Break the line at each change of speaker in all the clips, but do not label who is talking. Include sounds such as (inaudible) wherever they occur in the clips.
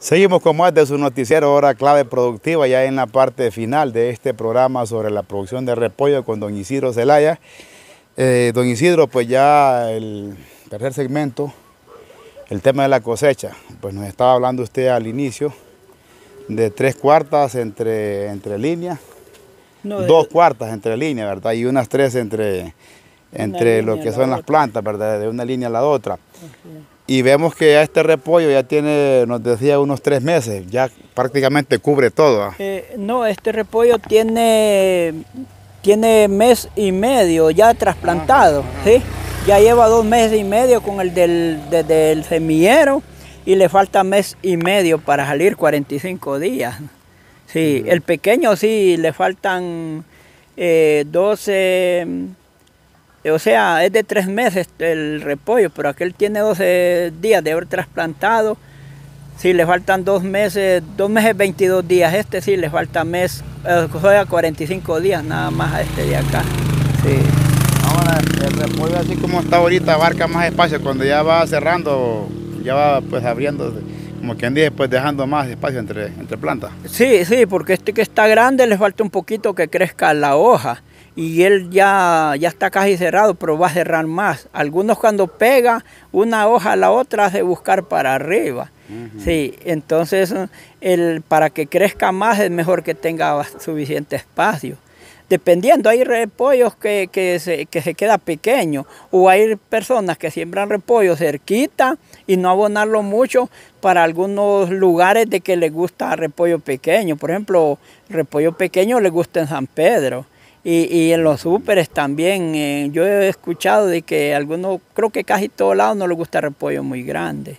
Seguimos con más de su noticiero Hora Clave Productiva, ya en la parte final de este programa sobre la producción de repollo con don Isidro Zelaya. Eh, don Isidro, pues ya el tercer segmento, el tema de la cosecha. Pues nos estaba hablando usted al inicio de tres cuartas entre, entre líneas, dos cuartas entre líneas, ¿verdad? Y unas tres entre, entre lo que son las plantas, ¿verdad? De una línea a la otra y vemos que ya este repollo ya tiene, nos decía, unos tres meses, ya prácticamente cubre todo. ¿ah?
Eh, no, este repollo tiene, tiene mes y medio ya trasplantado, ¿sí? ya lleva dos meses y medio con el del, semillero y le falta mes y medio para salir 45 días. Sí, el pequeño sí, le faltan eh, 12... O sea, es de tres meses el repollo, pero aquel tiene 12 días de haber trasplantado. Si le faltan dos meses, dos meses 22 días. Este sí, le falta mes, o sea, 45 días nada más a
este de acá. Ahora, el repollo así como está ahorita abarca más espacio. Cuando ya va cerrando, ya va pues abriendo, como quien dice, pues dejando más espacio entre, entre plantas. Sí, sí, porque este que está grande le falta un poquito que crezca la hoja
y él ya, ya está casi cerrado, pero va a cerrar más. Algunos cuando pega una hoja a la otra hace buscar para arriba. Sí, entonces el, para que crezca más es mejor que tenga suficiente espacio. Dependiendo, hay repollos que, que, se, que se queda pequeño o hay personas que siembran repollo cerquita y no abonarlo mucho para algunos lugares de que les gusta repollo pequeño. Por ejemplo, repollo pequeño le gusta en San Pedro. Y, en los súperes también, eh, yo he escuchado de que algunos, creo que casi todos lados no les gusta repollo muy grande.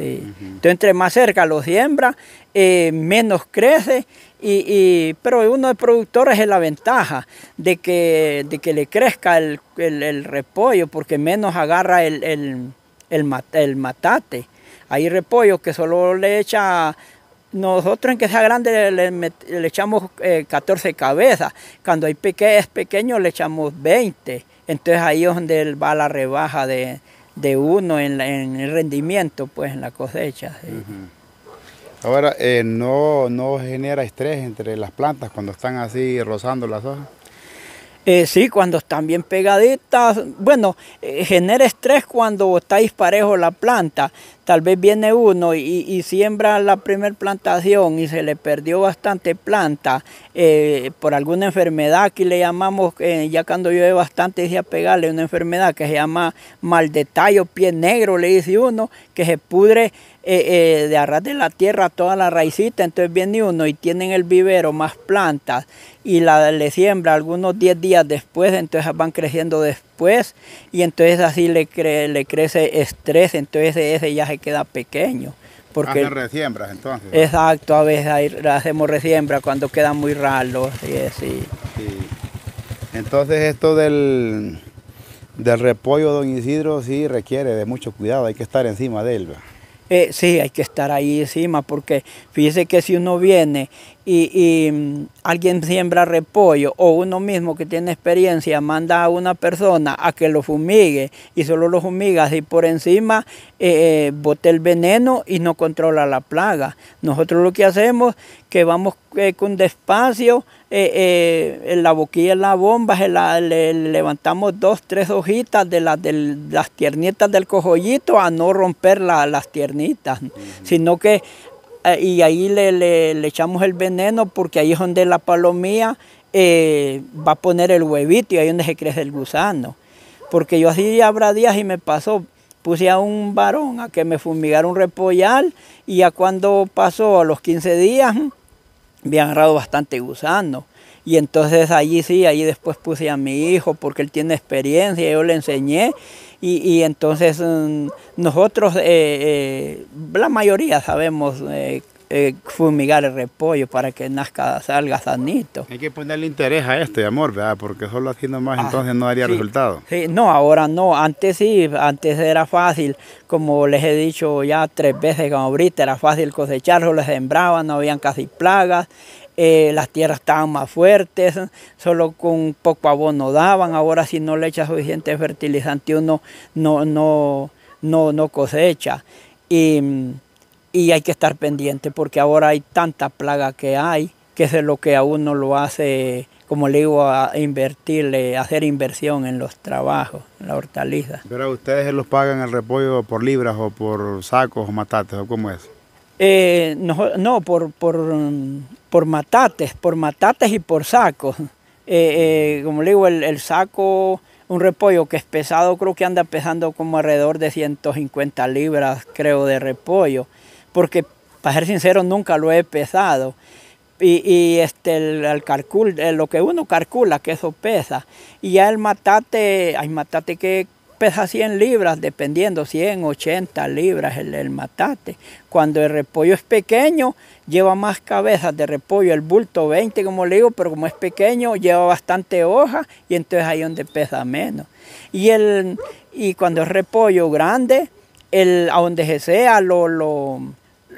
Entonces, entre más cerca los siembra, eh, menos crece, y, y, pero uno de productores es la ventaja de que, que le crezca el, repollo, porque menos agarra el, el, el, matate. Hay repollos que solo le echa nosotros en que sea grande le, echamos 14 eh, cabezas, cuando hay es pequeño le echamos 20, entonces ahí es donde va la rebaja de, uno en, en, el rendimiento, pues en la cosecha.
Ahora, eh, ¿no, ¿no genera estrés entre las plantas cuando están así rozando las hojas? Eh, sí, cuando están bien pegaditas. Bueno, eh, genera estrés cuando está
disparejo la planta. Tal vez viene uno y, siembra la primer plantación y se le perdió bastante planta eh, por alguna enfermedad que le llamamos, ya cuando llueve bastante a pegarle una enfermedad que se llama mal de tallo, pie negro, le dice uno, que se pudre eh, eh, de arras de la tierra toda la raicita, entonces viene uno y en el vivero más plantas y la, le siembra algunos 10 días después, entonces van creciendo después y entonces así le, le crece estrés, entonces ese ya se queda pequeño. Porque Hacen
resiembras entonces.
Exacto, a veces ahí hacemos resiembra cuando queda muy raro, y sí.
Entonces esto del, del repollo, don Isidro, sí requiere de mucho cuidado, hay que estar encima de él. Eh, sí, hay que estar ahí encima porque fíjese
que si uno viene y, mm, alguien siembra repollo o uno mismo que tiene experiencia manda a una persona a que lo fumigue y solo lo fumiga y por encima, eh, eh bote el veneno y no controla la plaga. Nosotros lo que hacemos es que vamos eh, con despacio eh, eh, en la boquilla en la bomba, la, le, levantamos dos, tres hojitas de, de las tiernitas del cojollito a no romper las tiernitas, sino que eh, y ahí le, le, echamos el veneno porque ahí es donde la palomía va a poner el huevito y ahí es donde se crece el gusano. Porque yo así habrá días y me pasó, puse a un varón a que me fumigara un repollal y ya cuando pasó a los 15 días había agarrado bastante gusano. Y entonces allí sí, allí después puse a mi hijo porque él tiene experiencia, yo le enseñé. Y, entonces mm, nosotros, eh, eh, la mayoría sabemos eh, eh, fumigar el repollo para que nazca, salga sanito. Hay que ponerle
interés a esto, amor, ¿verdad? Porque solo haciendo más ah, entonces no daría resultado.
Sí, no, ahora no. Antes sí, antes era fácil. Como les he dicho ya tres veces, como ahorita era fácil cosechar, solo sembraban, no habían casi plagas. Eh, las tierras estaban más fuertes, solo con poco abono daban, ahora si no le echa suficiente fertilizante uno no, no, no, no cosecha. Y mm, y hay que estar pendiente porque ahora hay tanta plaga que hay que es lo que a uno lo hace, como le digo, a invertirle, hacer inversión en los
trabajos, en la hortaliza. Pero ustedes los pagan el repollo por libras o por sacos o matates o cómo es?
Eh, no, no por, por, por, matates, por matates y por sacos. Eh, eh, como le digo, el, el, saco, un repollo que es pesado, creo que anda pesando como alrededor de 150 libras, creo, de repollo porque para ser sincero nunca lo he pesado. Y, este, el, eh, lo que uno calcula que eso pesa. Y ya el matate, hay matate que pesa 100 libras, dependiendo, 180 libras el, matate. Cuando el repollo es pequeño, lleva más cabezas de repollo, el bulto 20, como le digo, pero como es pequeño, lleva bastante hoja y entonces ahí donde pesa menos. Y, el, y cuando es repollo grande, el, a donde sea, lo, lo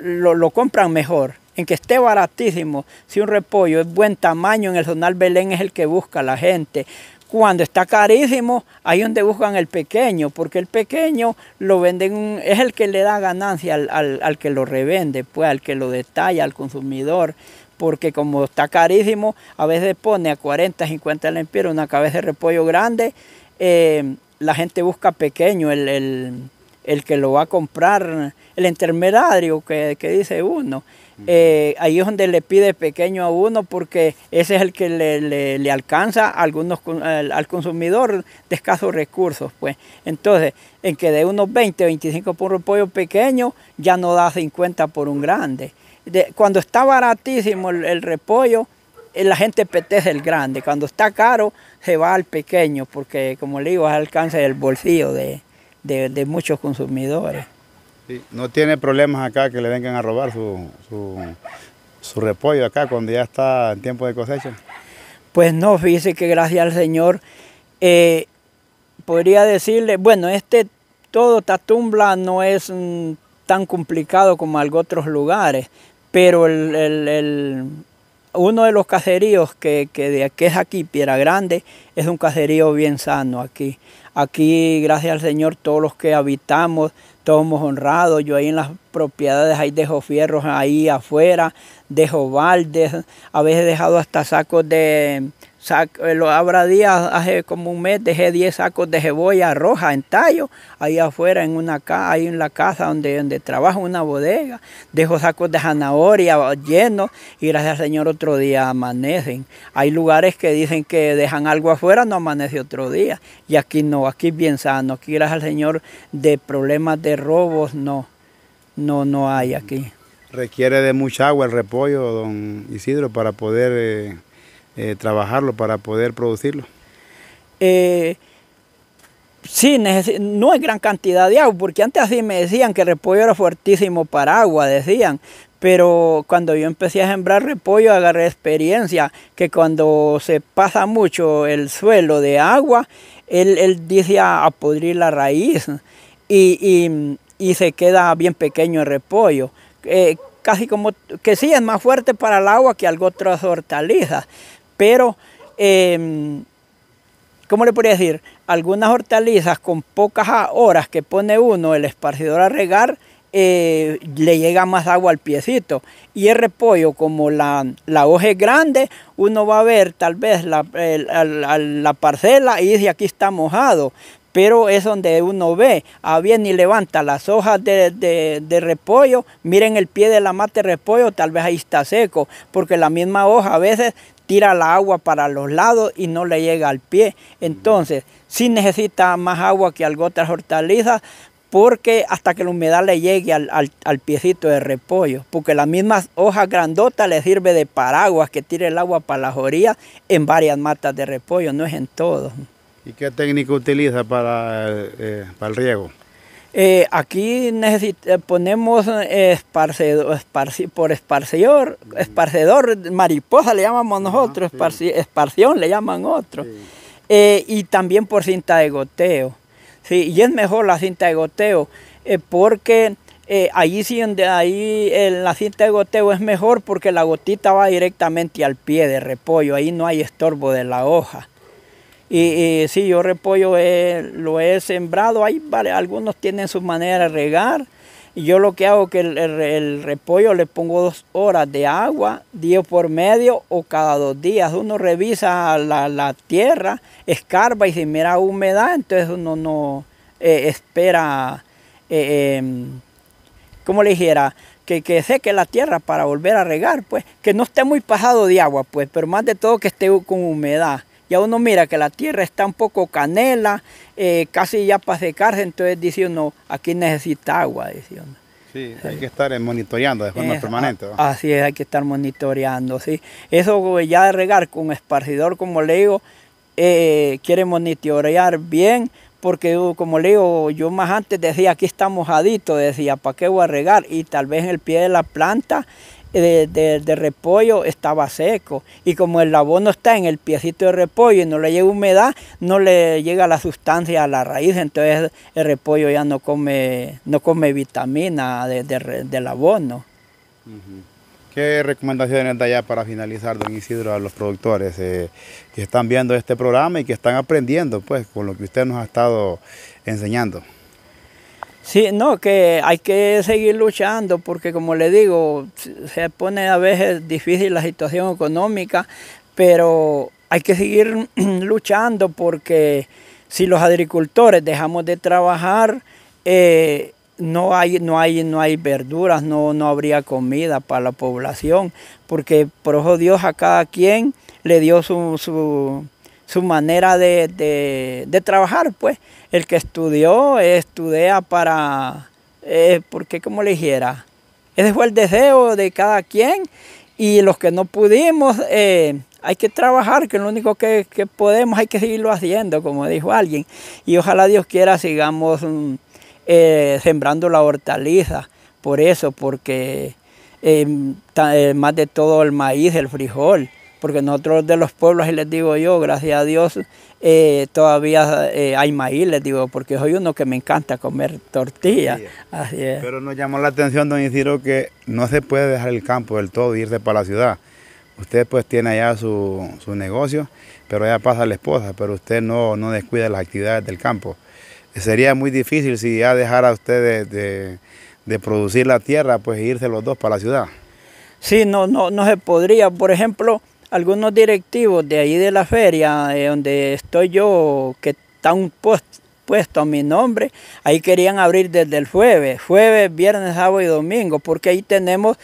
lo, compran mejor, en que esté baratísimo. Si un repollo es buen tamaño, en el zonal Belén es el que busca la gente. Cuando está carísimo, ahí es donde buscan el pequeño, porque el pequeño lo venden, es el que le da ganancia al, que lo revende, pues, al que lo detalla, al consumidor porque como está carísimo, a veces pone a 40, 50 lempiras una cabeza de repollo grande, eh, la gente busca pequeño el el que lo va a comprar, el intermediario que, dice uno. Eh, ahí es donde le pide pequeño a uno porque ese es el que le, le, alcanza algunos, al, consumidor de escasos recursos. pues Entonces, en que de unos 20, 25 por un pollo pequeño, ya no da 50 por un grande. cuando está baratísimo el, repollo, eh, la gente apetece el grande. Cuando está caro, se va al pequeño porque, como le digo, alcanza el alcance bolsillo de, de, muchos
consumidores. no tiene problemas acá que le vengan a robar su, su, su repollo acá cuando ya está en tiempo de cosecha. Pues no, fíjese que gracias al
Señor eh, podría decirle, bueno, este todo Tatumbla no es mm, tan complicado como algo otros lugares, pero el, uno de los caseríos que, que, de, es aquí, Piedra Grande, es un caserío bien sano aquí. Aquí, gracias al Señor, todos los que habitamos, todos hemos honrados. Yo ahí en las propiedades, ahí dejo fierros ahí afuera, dejo baldes, a veces he dejado hasta sacos de, eh, lo, habrá días, hace como un mes dejé 10 sacos de cebolla roja en tallo, ahí afuera en una casa, ahí en la casa donde, donde trabajo, una bodega, dejo sacos de zanahoria llenos y gracias al Señor otro día amanecen. Hay lugares que dicen que dejan algo afuera, no amanece otro día y aquí no, aquí es bien sano, aquí gracias al Señor de problemas de robos no, no, no hay aquí.
Requiere de mucha agua el repollo, don Isidro, para poder... Eh, eh, trabajarlo para poder producirlo? Eh, sí, no es gran cantidad de agua, porque
antes así me decían que el repollo era fuertísimo para agua, decían. Pero cuando yo empecé a sembrar repollo agarré experiencia que cuando se pasa mucho el suelo de agua, él, dice a, pudrir la raíz y, y, se queda bien pequeño el repollo. Eh, casi como que sí es más fuerte para el agua que algunas otras hortalizas, pero, em, ¿cómo le podría decir? Algunas hortalizas con pocas horas que pone uno el esparcidor a regar, eh, le llega más agua al piecito. Y el repollo, como la, la hoja es grande, uno va a ver tal vez la, parcela y dice aquí está mojado. Pero es donde uno ve, a ah, bien y levanta las hojas de, de, repollo, miren el pie de la mata de repollo, tal vez ahí está seco, porque la misma hoja a veces tira la agua para los lados y no le llega al pie. Entonces, sí necesita más agua que algo otras hortalizas porque hasta que la humedad le llegue al, piecito de repollo, porque las mismas hojas grandotas le sirve de paraguas que tire el agua para las orillas en varias matas de repollo, no es en
todo. ¿Y qué técnica utiliza para eh, eh, el riego? Eh,
aquí eh, ponemos eh, por esparcedor, esparcedor, mariposa le llamamos nosotros, esparción le llaman otros, eh, y también por cinta de goteo. Sí, y es mejor la cinta de goteo, porque ahí sí ahí la cinta de goteo es mejor porque la gotita va directamente al pie de repollo, ahí no hay estorbo de la hoja. Y, si sí, yo repollo eh, lo he sembrado, hay vale, algunos tienen su manera de regar. Y yo lo que hago es que el, repollo le pongo dos horas de agua, día por medio o cada dos días. Uno revisa la, tierra, escarba y si mira humedad, entonces uno no eh, espera, eh, em, como le dijera, que, que, seque la tierra para volver a regar, pues, que no esté muy pasado de agua, pues, pero más de todo que esté con humedad ya uno mira que la tierra está un poco canela, eh, casi ya para secarse, entonces dice uno, aquí necesita agua, dice
Sí, hay que estar monitoreando de forma permanente. Así es, hay que estar
monitoreando, sí. Eso ya de regar con esparcidor, como le digo, eh, quiere monitorear bien, porque como le digo, yo más antes decía, aquí está mojadito, decía, ¿para qué voy a regar? Y tal vez en el pie de la planta de, de, repollo estaba seco y como el abono está en el piecito de repollo y no le llega humedad, no le llega la sustancia a la raíz, entonces el repollo ya no come, no come vitamina de, del abono.
¿Qué recomendaciones da ya para finalizar, don Isidro, a los productores eh, que están viendo este programa y que están aprendiendo pues, con lo que usted nos ha estado enseñando? Sí,
no, que hay que seguir luchando porque como le digo, se pone a veces difícil la situación económica, pero hay que seguir (clears throat) luchando porque si los agricultores dejamos de trabajar, eh, no hay, no hay, no hay verduras, no, no habría comida para la población, porque por ojo Dios a cada quien le dio su su manera de, trabajar, pues. El que estudió, estudia para, eh, porque como le dijera, ese fue el deseo de cada quien y los que no pudimos, eh, hay que trabajar, que lo único que, podemos hay que seguirlo haciendo, como dijo alguien. Y ojalá Dios quiera sigamos mm, eh, sembrando la hortaliza, por eso, porque más de todo el maíz, el frijol, porque nosotros de los pueblos, y les digo yo, gracias a Dios, eh, todavía eh, hay maíz, les digo, porque soy uno que me encanta comer tortillas, Así Pero
nos llamó la atención, don Isidro, que no se puede dejar el campo del todo y irse para la ciudad. Usted pues tiene allá su, su negocio, pero allá pasa la esposa, pero usted no, no descuida las actividades del campo. Sería muy difícil si ya dejara usted de, de, de producir la tierra, pues irse los dos para la ciudad. Sí, no,
no, no se podría. Por ejemplo, algunos directivos de ahí de la feria, de eh, donde estoy yo, que está un puesto a mi nombre, ahí querían abrir desde el jueves, jueves, viernes, sábado y domingo, porque ahí tenemos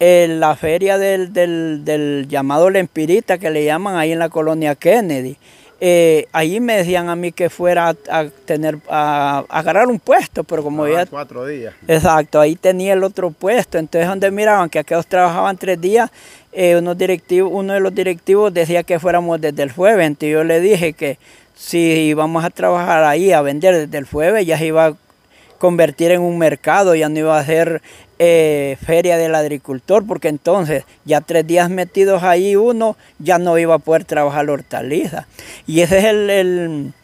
eh, la feria del, del, llamado Lempirita, que le llaman ahí en la colonia Kennedy. Eh, ahí me decían a mí que fuera a, tener a, agarrar un puesto, pero como
cuatro días.
Exacto, ahí tenía el otro puesto, entonces donde miraban que aquellos trabajaban tres días, eh, directivos, uno de los directivos decía que fuéramos desde el jueves, entonces yo le dije que si íbamos a trabajar ahí a vender desde el jueves ya se iba a convertir en un mercado, ya no iba a ser eh, feria del agricultor, porque entonces ya tres días metidos ahí uno ya no iba a poder trabajar la hortaliza. Y ese es el,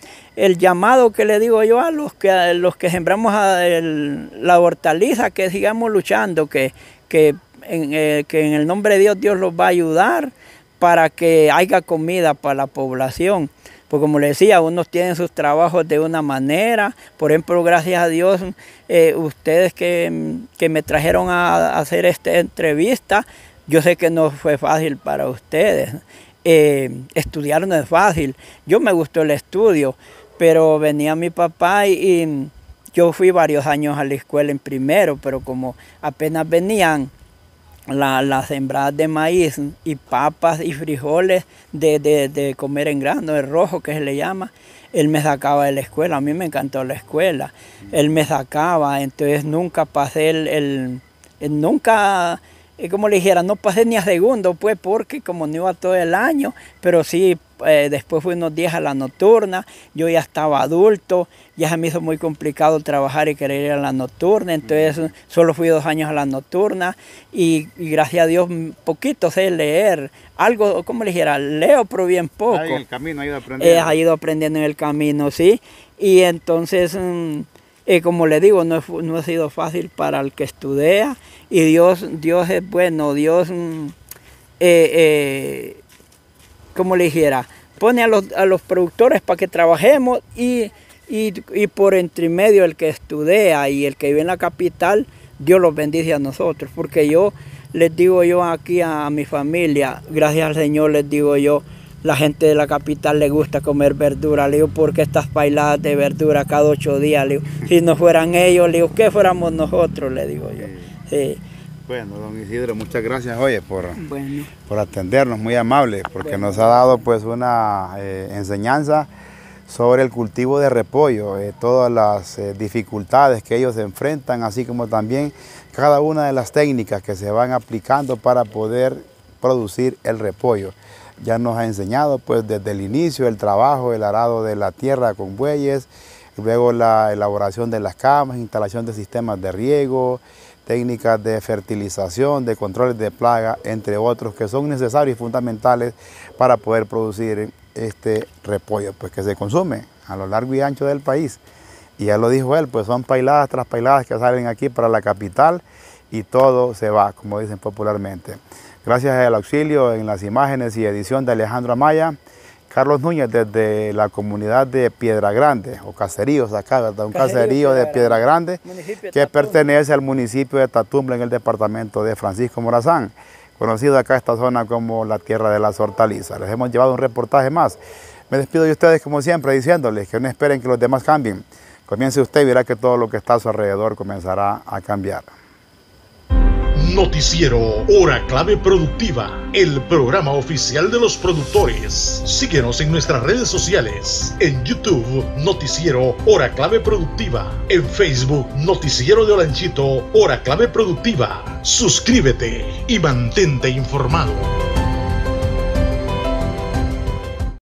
llamado que le digo yo a los que, a los que sembramos la hortaliza, que sigamos luchando, que, que eh, que en el nombre de Dios Dios los va a ayudar para que haya comida para la población. Pues como les decía, unos tienen sus trabajos de una manera. Por ejemplo, gracias a Dios, eh, ustedes que, me trajeron a, hacer esta entrevista, yo sé que no fue fácil para ustedes. Eh, estudiar no es fácil. Yo me gustó el estudio, pero venía mi papá y, y yo fui varios años a la escuela en primero, pero como apenas venían, la, las sembradas de maíz y papas y frijoles de, de, comer en grano, el rojo que se le llama, él me sacaba de la escuela, a mí me encantó la escuela, él me sacaba, entonces nunca pasé el nunca y como le dijera, no pasé ni a segundo, pues, porque como no iba todo el año, pero sí, eh, después fui unos días a la nocturna, yo ya estaba adulto, ya se me hizo muy complicado trabajar y querer ir a la nocturna, entonces solo fui dos años a la nocturna y, gracias a Dios poquito sé leer, algo, como le dijera, leo pero bien poco. el
camino ha ido aprendiendo. Eh, ha
ido aprendiendo en el camino, sí, y entonces... Mm, eh, como le digo, no, no ha sido fácil para el que estudia y Dios, Dios es bueno, Dios, mm, eh, eh como le dijera, pone a los, productores para que trabajemos y, por entre medio el que estudia y el que vive en la capital, Dios los bendice a nosotros. Porque yo les digo yo aquí a, mi familia, gracias al Señor les digo yo, la gente de la capital le gusta comer verdura. Le digo, porque estas bailadas de verdura cada ocho días? Le digo, si no fueran ellos, le digo, ¿qué fuéramos nosotros? Le digo yo.
Bueno, don Isidro, muchas gracias, oye, por, por atendernos, muy amable, porque nos ha dado pues una eh, enseñanza sobre el cultivo de repollo, eh, todas las eh, dificultades que ellos enfrentan, así como también cada una de las técnicas que se van aplicando para poder producir el repollo. Ya nos ha enseñado pues desde el inicio el trabajo, el arado de la tierra con bueyes, luego la elaboración de las camas, instalación de sistemas de riego, técnicas de fertilización, de controles de plaga, entre otros, que son necesarios y fundamentales para poder producir este repollo, pues que se consume a lo largo y ancho del país. Y ya lo dijo él, pues son pailadas tras pailadas que salen aquí para la capital y todo se va, como dicen popularmente. Gracias al auxilio en las imágenes y edición de Alejandro Amaya, Carlos Núñez desde la comunidad de Piedra Grande, o caseríos acá, ¿verdad? Un caserío, de Piedra Grande, que pertenece al municipio de Tatumbla en el departamento de Francisco Morazán, conocido acá esta zona como la tierra de las hortalizas. Les hemos llevado un reportaje más. Me despido de ustedes como siempre diciéndoles que no esperen que los demás cambien. Comience usted y verá que todo lo que está a su alrededor comenzará a cambiar. Noticiero Hora Clave Productiva, el programa oficial de los productores. Síguenos en nuestras redes sociales, en YouTube Noticiero Hora Clave Productiva, en Facebook Noticiero de Olanchito Hora Clave Productiva. Suscríbete y mantente informado.